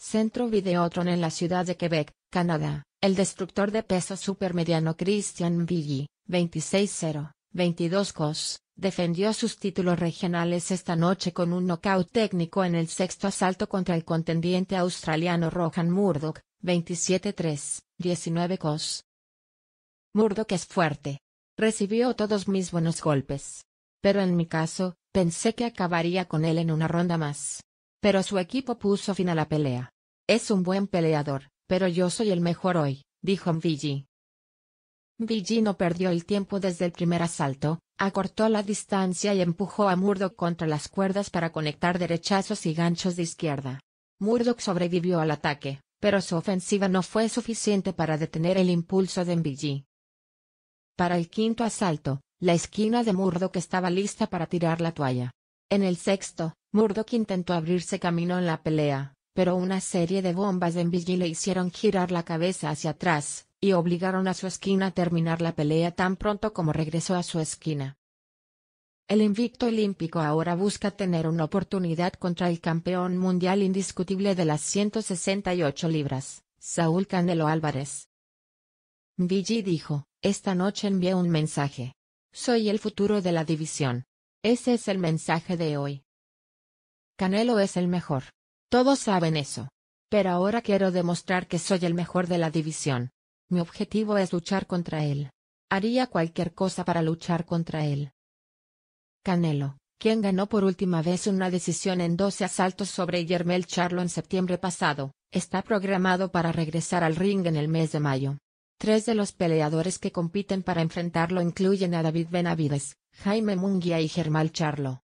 Centro Videotron en la ciudad de Quebec, Canadá. El destructor de peso supermediano Christian Villy, 26-0, 22 cos, defendió sus títulos regionales esta noche con un nocaut técnico en el sexto asalto contra el contendiente australiano Rohan Murdoch, 27-3, 19 cos. Murdoch es fuerte. Recibió todos mis buenos golpes. Pero en mi caso, pensé que acabaría con él en una ronda más. Pero su equipo puso fin a la pelea. Es un buen peleador, pero yo soy el mejor hoy, dijo Mvigi. Mvigi no perdió el tiempo desde el primer asalto, acortó la distancia y empujó a Murdoch contra las cuerdas para conectar derechazos y ganchos de izquierda. Murdoch sobrevivió al ataque, pero su ofensiva no fue suficiente para detener el impulso de MvG. Para el quinto asalto, la esquina de Murdoch estaba lista para tirar la toalla. En el sexto, Murdoch intentó abrirse camino en la pelea, pero una serie de bombas de Villy le hicieron girar la cabeza hacia atrás, y obligaron a su esquina a terminar la pelea tan pronto como regresó a su esquina. El invicto olímpico ahora busca tener una oportunidad contra el campeón mundial indiscutible de las 168 libras, Saúl Canelo Álvarez. Vigi dijo, esta noche envié un mensaje. Soy el futuro de la división. Ese es el mensaje de hoy. Canelo es el mejor. Todos saben eso. Pero ahora quiero demostrar que soy el mejor de la división. Mi objetivo es luchar contra él. Haría cualquier cosa para luchar contra él. Canelo, quien ganó por última vez una decisión en doce asaltos sobre Yermel Charlo en septiembre pasado, está programado para regresar al ring en el mes de mayo. Tres de los peleadores que compiten para enfrentarlo incluyen a David Benavides, Jaime Munguía y Germán Charlo.